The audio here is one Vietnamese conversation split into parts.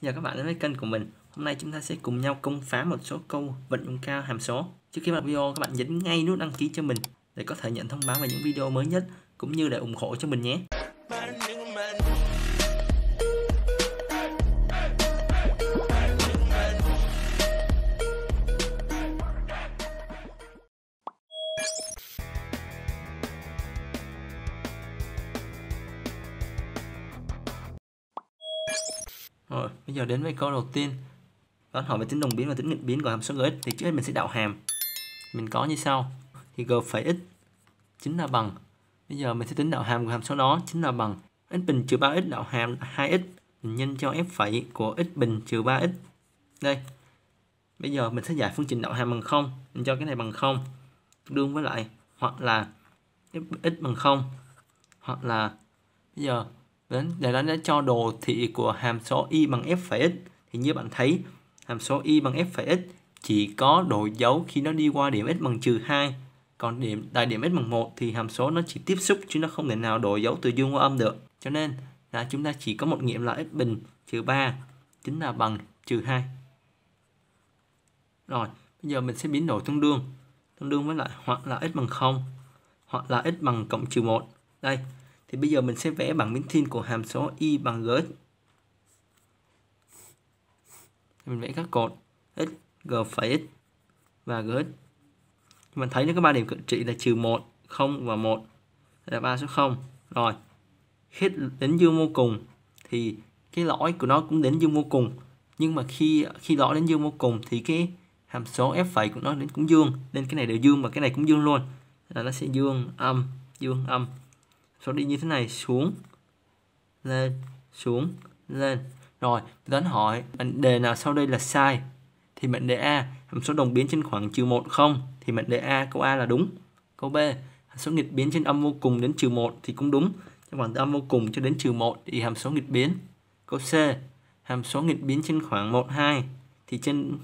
Xin chào các bạn đến với kênh của mình Hôm nay chúng ta sẽ cùng nhau công phá một số câu vận dụng cao hàm số Trước khi bắt video các bạn nhấn ngay nút đăng ký cho mình để có thể nhận thông báo về những video mới nhất cũng như để ủng hộ cho mình nhé Rồi, bây giờ đến với câu đầu tiên. Toán hỏi về tính đồng biến và tính nghịch biến của hàm số gx thì trước hết mình sẽ đạo hàm. Mình có như sau. Thì g phẩy x chính là bằng bây giờ mình sẽ tính đạo hàm của hàm số đó chính là bằng x bình trừ 3x đạo hàm là 2x mình nhân cho f phẩy của x bình trừ 3x. Đây. Bây giờ mình sẽ giải phương trình đạo hàm bằng 0, mình cho cái này bằng 0 đương với lại hoặc là x bằng 0 hoặc là bây giờ để nó giá cho đồ thị của hàm số y bằng f phẩy x thì như bạn thấy hàm số y bằng f phẩy x chỉ có độ dấu khi nó đi qua điểm x bằng trừ 2 còn điểm tại điểm x bằng 1 thì hàm số nó chỉ tiếp xúc chứ nó không thể nào đổi dấu từ dương qua âm được cho nên là chúng ta chỉ có một nghiệm là x bình trừ 3 chính là bằng trừ 2 rồi bây giờ mình sẽ biến đổi tương đương tương đương với lại hoặc là x bằng 0 hoặc là x bằng cộng trừ 1 đây thì bây giờ mình sẽ vẽ bằng miếng thin của hàm số y bằng g. Mình vẽ các cột x, g phẩy x và g. Mình thấy những cái ba điểm cận trị là trừ một không và một là ba số 0. Rồi. hết đến dương vô cùng thì cái lõi của nó cũng đến dương vô cùng. Nhưng mà khi khi lõi đến dương vô cùng thì cái hàm số f phẩy của nó đến cũng dương nên cái này đều dương và cái này cũng dương luôn là nó sẽ dương âm dương âm số đi như thế này xuống lên xuống lên rồi toán hỏi mệnh đề nào sau đây là sai thì mệnh đề A hàm số đồng biến trên khoảng trừ một không thì mệnh đề A câu A là đúng câu B hàm số nghịch biến trên âm vô cùng đến trừ một thì cũng đúng trong khoảng từ âm vô cùng cho đến trừ một thì hàm số nghịch biến câu C hàm số nghịch biến trên khoảng một hai thì trên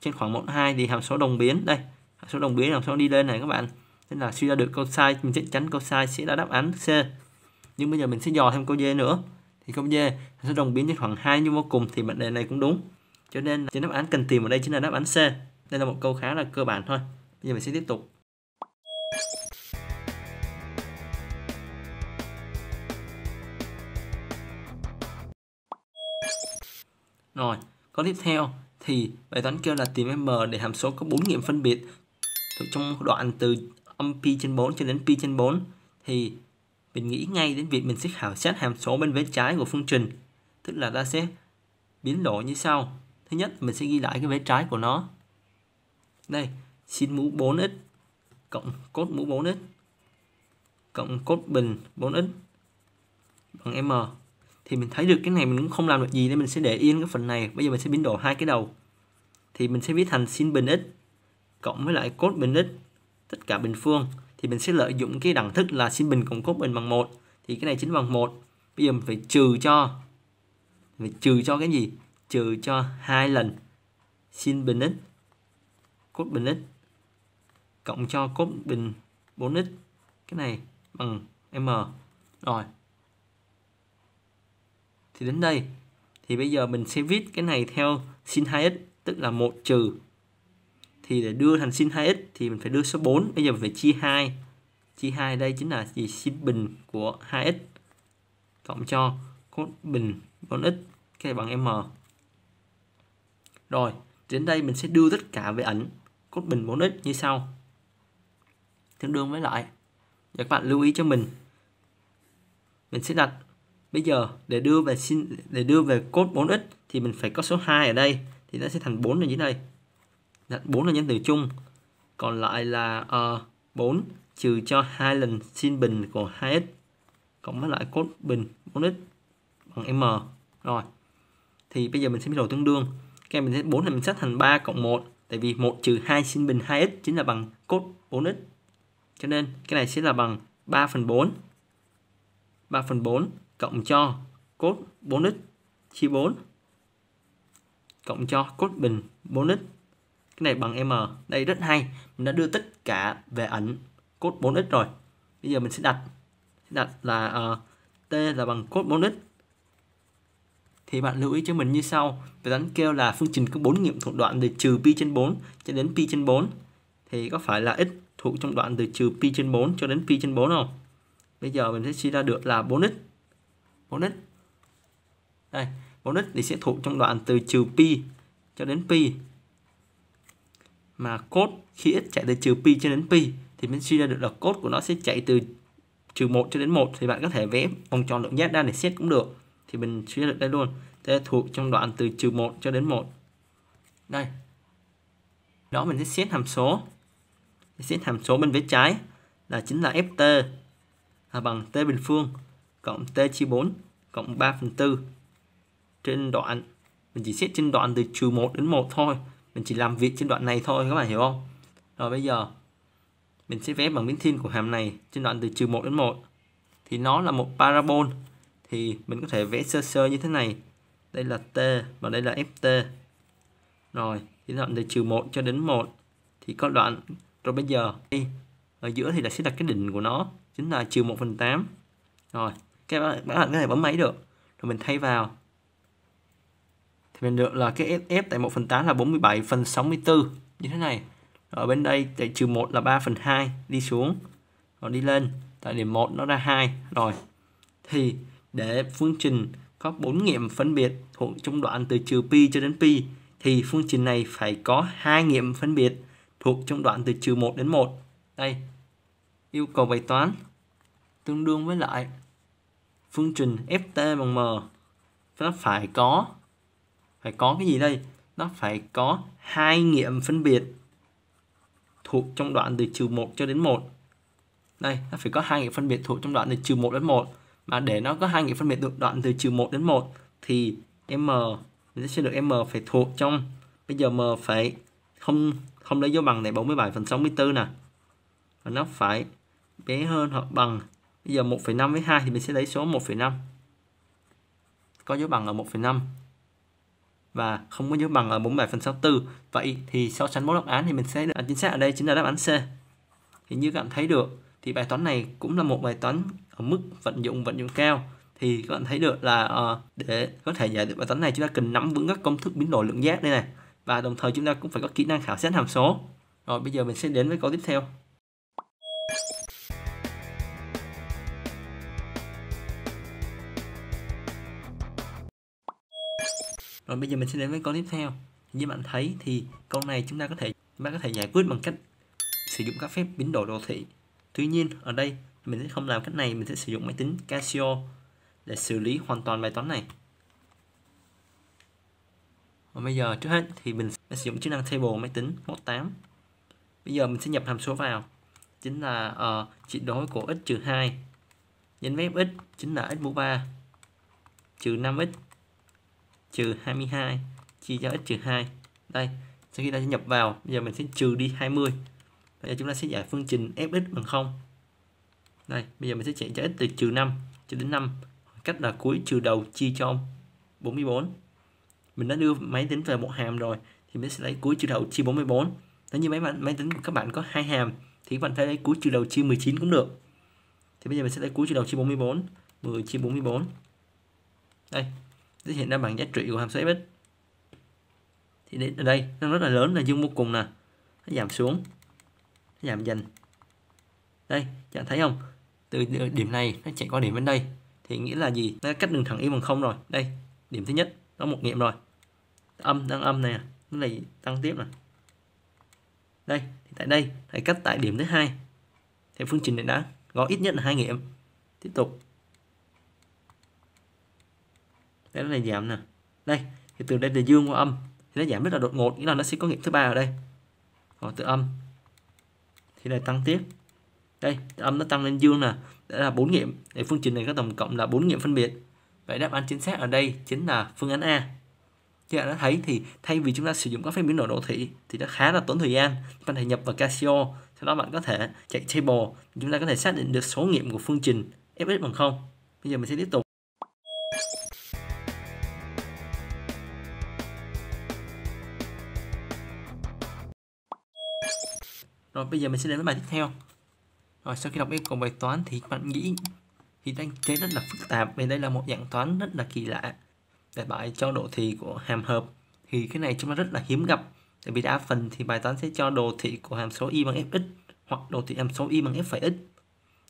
trên khoảng một hai thì hàm số đồng biến đây hàm số đồng biến hàm số đi lên này các bạn nên là suy ra được câu sai mình chắc chắn câu sai sẽ là đáp án C nhưng bây giờ mình sẽ dò thêm câu D nữa thì câu D sẽ đồng biến với khoảng 2 nhưng vô cùng thì mệnh đề này cũng đúng cho nên chính đáp án cần tìm ở đây chính là đáp án C đây là một câu khá là cơ bản thôi bây giờ mình sẽ tiếp tục Rồi, câu tiếp theo thì bài toán kêu là tìm m để hàm số có bốn nghiệm phân biệt thuộc trong đoạn từ âm pi trên 4 cho đến pi trên 4 thì mình nghĩ ngay đến việc mình sẽ khảo sát hàm số bên vế trái của phương trình. Tức là ta sẽ biến đổi như sau. Thứ nhất, mình sẽ ghi lại cái vế trái của nó. Đây, sin mũ 4x cộng cos mũ 4x cộng cos bình 4x bằng m. Thì mình thấy được cái này mình cũng không làm được gì nên mình sẽ để yên cái phần này. Bây giờ mình sẽ biến đổi hai cái đầu. Thì mình sẽ viết thành sin bình x cộng với lại cos bình x tất cả bình phương thì mình sẽ lợi dụng cái đẳng thức là sin bình cộng cos bình bằng 1 thì cái này chính bằng 1 bây giờ mình phải trừ cho phải trừ cho cái gì trừ cho hai lần sin bình x cos bình x cộng cho cos bình 4x cái này bằng m rồi thì đến đây thì bây giờ mình sẽ viết cái này theo sin 2x tức là 1 trừ thì để đưa thành sin 2x thì mình phải đưa số 4 bây giờ mình phải chia 2 chia 2 đây chính là gì sin bình của 2x cộng cho cos bình 4x cái bằng m rồi đến đây mình sẽ đưa tất cả về ảnh cos bình 4x như sau tương đương với lại và các bạn lưu ý cho mình mình sẽ đặt bây giờ để đưa về sin để đưa về cos 4x thì mình phải có số 2 ở đây thì nó sẽ thành 4 ở dưới đây Đặt dạ, 4 là nhân tử chung. Còn lại là uh, ờ, 4 trừ cho hai lần sin bình của 2x cộng với lại cos bình 4x bằng m. Rồi. Thì bây giờ mình sẽ biết đồ tương đương. Các em mình sẽ 4 này mình sách thành 3 cộng 1 tại vì 1 trừ 2 sin bình 2x chính là bằng cos 4x. Cho nên cái này sẽ là bằng 3 phần 4 3 phần 4 cộng cho cos 4x chia 4 cộng cho cos bình 4x cái này bằng m đây rất hay mình đã đưa tất cả về ảnh cốt 4x rồi bây giờ mình sẽ đặt đặt là uh, t là bằng cốt 4x thì bạn lưu ý cho mình như sau về toán kêu là phương trình có bốn nghiệm thuộc đoạn từ trừ pi trên 4 cho đến pi trên 4 thì có phải là x thuộc trong đoạn từ trừ pi trên 4 cho đến pi trên 4 không bây giờ mình sẽ suy ra được là 4x 4x đây 4x thì sẽ thuộc trong đoạn từ trừ pi cho đến pi mà cốt khi x chạy từ trừ pi cho đến pi thì mình suy ra được là cốt của nó sẽ chạy từ trừ 1 cho đến 1 thì bạn có thể vẽ vòng tròn lượng giác ra để xét cũng được thì mình suy ra được đây luôn thế thuộc trong đoạn từ trừ 1 cho đến 1 đây đó mình sẽ xét hàm số xét hàm số bên phía trái là chính là ft là bằng t bình phương cộng t chia 4 cộng 3 phần 4 trên đoạn mình chỉ xét trên đoạn từ trừ 1 đến 1 thôi mình chỉ làm việc trên đoạn này thôi các bạn hiểu không rồi bây giờ mình sẽ vẽ bằng biến thiên của hàm này trên đoạn từ trừ 1 đến 1 thì nó là một parabol thì mình có thể vẽ sơ sơ như thế này đây là t và đây là ft rồi thì đoạn từ trừ 1 cho đến 1 thì có đoạn rồi bây giờ đi ở giữa thì là sẽ đặt cái đỉnh của nó chính là trừ 1 phần 8 rồi các bạn, các bạn có thể bấm máy được rồi mình thay vào thì mình được là cái SF tại 1 phần 8 là 47 phần 64 như thế này ở bên đây tại trừ 1 là 3 phần 2 đi xuống rồi đi lên tại điểm 1 nó ra 2 rồi thì để phương trình có bốn nghiệm phân biệt thuộc trung đoạn từ trừ pi cho đến pi thì phương trình này phải có hai nghiệm phân biệt thuộc trong đoạn từ trừ 1 đến 1 đây yêu cầu bài toán tương đương với lại phương trình ft bằng m nó phải có phải có cái gì đây nó phải có hai nghiệm phân biệt thuộc trong đoạn từ trừ 1 cho đến 1 đây nó phải có hai nghiệm phân biệt thuộc trong đoạn từ trừ 1 đến 1 mà để nó có hai nghiệm phân biệt thuộc đoạn từ trừ 1 đến 1 thì m mình sẽ được m phải thuộc trong bây giờ m phải không không lấy dấu bằng này 47 phần 64 nè và nó phải bé hơn hoặc bằng bây giờ 1,5 với 2 thì mình sẽ lấy số 1,5 có dấu bằng là 1,5 và không có dấu bằng ở phần 47,64. Vậy thì so sánh bốn đáp án thì mình sẽ được à, chính xác ở đây chính là đáp án C. Thì như các bạn thấy được thì bài toán này cũng là một bài toán ở mức vận dụng vận dụng cao thì các bạn thấy được là ờ, để có thể giải được bài toán này chúng ta cần nắm vững các công thức biến đổi lượng giác đây này và đồng thời chúng ta cũng phải có kỹ năng khảo sát hàm số rồi bây giờ mình sẽ đến với câu tiếp theo rồi bây giờ mình sẽ đến với câu tiếp theo như bạn thấy thì câu này chúng ta có thể bạn có thể giải quyết bằng cách sử dụng các phép biến đổi đồ thị tuy nhiên ở đây mình sẽ không làm cách này mình sẽ sử dụng máy tính Casio để xử lý hoàn toàn bài toán này và bây giờ trước hết thì mình sẽ sử dụng chức năng table máy tính mode 8 bây giờ mình sẽ nhập hàm số vào chính là uh, ờ, trị đối của x trừ 2 nhân phép x chính là x mũ 3 trừ 5x trừ 22 chia cho x trừ 2 đây sau khi ta nhập vào bây giờ mình sẽ trừ đi 20 bây giờ chúng ta sẽ giải phương trình fx bằng 0 đây bây giờ mình sẽ chạy cho x từ trừ 5 cho đến 5 cách là cuối trừ đầu chia cho 44 mình đã đưa máy tính về một hàm rồi thì mình sẽ lấy cuối trừ đầu chia 44 nếu như máy máy tính của các bạn có hai hàm thì các bạn phải lấy cuối trừ đầu chia 19 cũng được thì bây giờ mình sẽ lấy cuối trừ đầu chia 44 10 chia 44 đây thể hiện ra bằng giá trị của hàm số fx thì đến ở đây nó rất là lớn là dương vô cùng nè nó giảm xuống nó giảm dần đây chẳng thấy không từ điểm này nó chạy qua điểm bên đây thì nghĩa là gì nó cắt đường thẳng y bằng không rồi đây điểm thứ nhất nó một nghiệm rồi âm đang âm này nó lại tăng tiếp này đây thì tại đây hãy cắt tại điểm thứ hai theo phương trình này đã có ít nhất là hai nghiệm tiếp tục cái này giảm nè đây thì từ đây từ dương qua âm thì nó giảm rất là đột ngột nghĩa là nó sẽ có nghiệm thứ ba ở đây còn từ âm thì lại tăng tiếp đây âm nó tăng lên dương nè đó là bốn nghiệm để phương trình này có tổng cộng là bốn nghiệm phân biệt vậy đáp án chính xác ở đây chính là phương án A các bạn đã thấy thì thay vì chúng ta sử dụng các phép biến đổi đồ thị thì nó khá là tốn thời gian bạn thể nhập vào Casio sau đó bạn có thể chạy table chúng ta có thể xác định được số nghiệm của phương trình fx bằng không bây giờ mình sẽ tiếp tục rồi bây giờ mình sẽ đến với bài tiếp theo rồi sau khi đọc yêu cầu bài toán thì bạn nghĩ thì đang chế rất là phức tạp vì đây là một dạng toán rất là kỳ lạ để bài cho đồ thị của hàm hợp thì cái này chúng ta rất là hiếm gặp tại vì đa phần thì bài toán sẽ cho đồ thị của hàm số y bằng fx hoặc đồ thị hàm số y bằng f x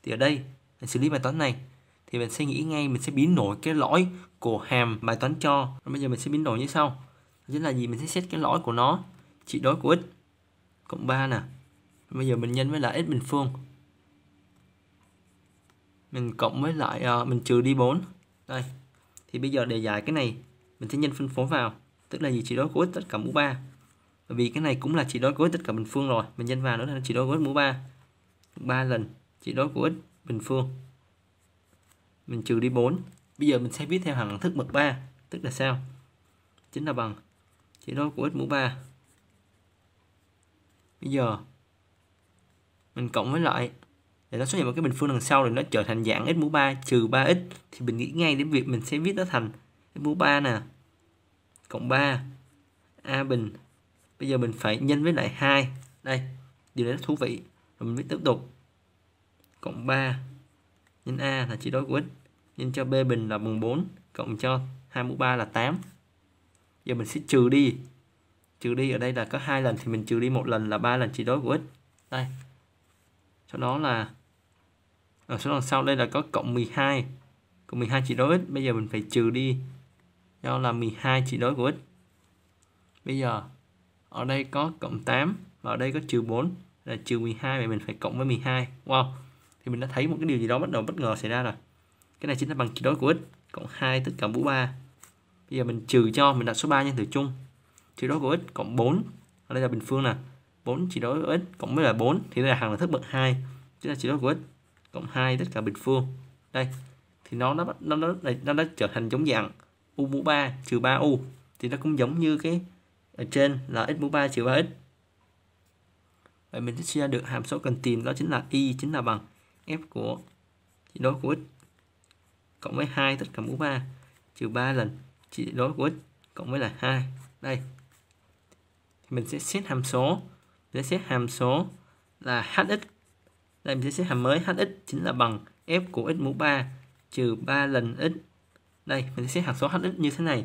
thì ở đây mình xử lý bài toán này thì mình sẽ nghĩ ngay mình sẽ biến đổi cái lõi của hàm bài toán cho rồi bây giờ mình sẽ biến đổi như sau chính là gì mình sẽ xét cái lõi của nó trị đối của x cộng 3 nè bây giờ mình nhân với lại x bình phương mình cộng với lại à, mình trừ đi 4 đây thì bây giờ để giải cái này mình sẽ nhân phân phối vào tức là gì chỉ đối của x tất cả mũ 3 bởi vì cái này cũng là chỉ đối của x tất cả bình phương rồi mình nhân vào nữa là chỉ đối của x mũ 3 3 lần chỉ đối của x bình phương mình trừ đi 4 bây giờ mình sẽ viết theo hằng thức bậc 3 tức là sao chính là bằng chỉ đối của x mũ 3 bây giờ mình cộng với lại để nó xuất hiện một cái bình phương đằng sau thì nó trở thành dạng x mũ 3 trừ 3x thì mình nghĩ ngay đến việc mình sẽ viết nó thành x mũ 3 nè cộng 3 a bình bây giờ mình phải nhân với lại 2 đây điều này rất thú vị rồi mình viết tiếp tục cộng 3 nhân a là chỉ đối của x nhân cho b bình là bằng 4 cộng cho 2 mũ 3 là 8 giờ mình sẽ trừ đi trừ đi ở đây là có hai lần thì mình trừ đi một lần là ba lần chỉ đối của x đây sau đó là ở số đằng sau đây là có cộng 12 cộng 12 trị đối x bây giờ mình phải trừ đi do là 12 trị đối của x bây giờ ở đây có cộng 8 và ở đây có trừ 4 là trừ 12 vậy mình phải cộng với 12 wow thì mình đã thấy một cái điều gì đó bắt đầu bất ngờ xảy ra rồi cái này chính là bằng trị đối của x cộng 2 tất cả mũ 3 bây giờ mình trừ cho mình đặt số 3 nhân tử chung trị đối của x cộng 4 ở đây là bình phương nè 4 chỉ đối với x cộng với là 4 thì là hằng là thức bậc 2 tức là chỉ đối của x cộng 2 tất cả bình phương đây thì nó nó nó nó nó đã trở thành giống dạng u mũ 3 trừ 3 u thì nó cũng giống như cái ở trên là x mũ 3 trừ 3x vậy mình sẽ ra được hàm số cần tìm đó chính là y chính là bằng f của chỉ đối của x cộng với 2 tất cả mũ 3 trừ 3 lần chỉ đối của x cộng với là 2 đây thì mình sẽ xét hàm số sẽ xét hàm số là hx đây mình sẽ xét hàm mới hx chính là bằng f của x mũ 3 trừ 3 lần x đây mình sẽ xét hàm số hx như thế này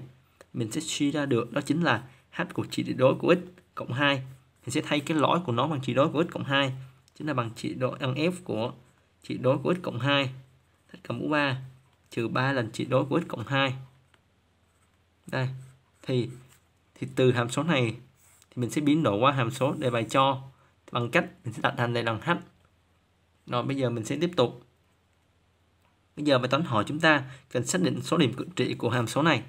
mình sẽ suy ra được đó chính là h của trị đối của x cộng 2 mình sẽ thay cái lõi của nó bằng trị đối của x cộng 2 chính là bằng trị đối bằng f của trị đối của x cộng 2 tất cả mũ 3 trừ 3 lần trị đối của x cộng 2 đây thì thì từ hàm số này thì mình sẽ biến đổi qua hàm số đề bài cho bằng cách mình sẽ đặt thành đây bằng h rồi bây giờ mình sẽ tiếp tục bây giờ bài toán hỏi chúng ta cần xác định số điểm cực trị của hàm số này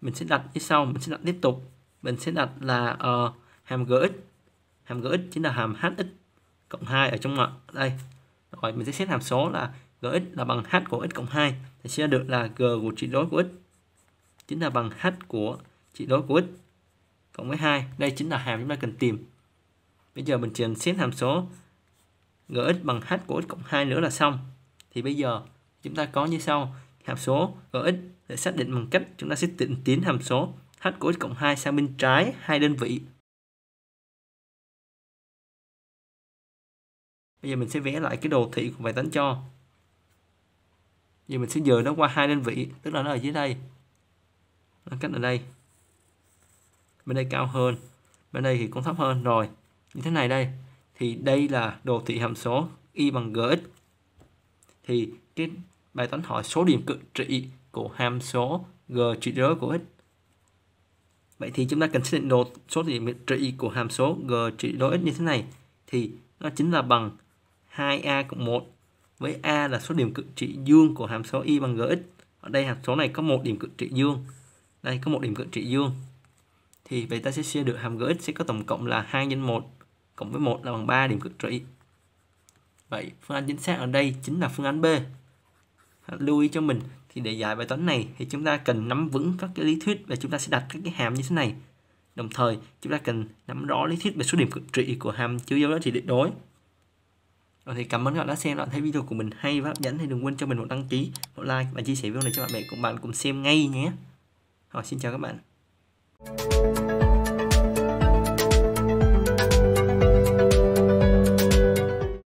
mình sẽ đặt như sau mình sẽ đặt tiếp tục mình sẽ đặt là uh, hàm gx hàm gx chính là hàm hx cộng 2 ở trong ngoặc đây rồi mình sẽ xét hàm số là gx là bằng h của x cộng 2 thì sẽ được là g của trị đối của x chính là bằng h của trị đối của x cộng với 2. Đây chính là hàm chúng ta cần tìm. Bây giờ mình chỉ cần xét hàm số gx bằng h của x cộng 2 nữa là xong. Thì bây giờ chúng ta có như sau. Hàm số gx để xác định bằng cách chúng ta sẽ định tiến hàm số h của x cộng 2 sang bên trái hai đơn vị. Bây giờ mình sẽ vẽ lại cái đồ thị của bài toán cho. Giờ mình sẽ dời nó qua hai đơn vị, tức là nó ở dưới đây. Nó cách ở đây bên đây cao hơn bên đây thì cũng thấp hơn rồi như thế này đây thì đây là đồ thị hàm số y bằng gx thì cái bài toán hỏi số điểm cực trị của hàm số g trị rớ của x vậy thì chúng ta cần xác định đồ số điểm cực trị của hàm số g trị rớ x như thế này thì nó chính là bằng 2a cộng 1 với a là số điểm cực trị dương của hàm số y bằng gx ở đây hàm số này có một điểm cực trị dương đây có một điểm cực trị dương thì vậy ta sẽ chia được hàm gx sẽ có tổng cộng là 2 nhân 1 cộng với 1 là bằng 3 điểm cực trị. Vậy phương án chính xác ở đây chính là phương án B. Lưu ý cho mình thì để giải bài toán này thì chúng ta cần nắm vững các cái lý thuyết và chúng ta sẽ đặt các cái hàm như thế này. Đồng thời chúng ta cần nắm rõ lý thuyết về số điểm cực trị của hàm chứa dấu giá trị tuyệt đối. Rồi thì cảm ơn các bạn đã xem, bạn thấy video của mình hay và hấp dẫn thì đừng quên cho mình một đăng ký, một like và chia sẻ video này cho bạn bè cùng bạn cùng xem ngay nhé. Rồi xin chào các bạn. Thank you.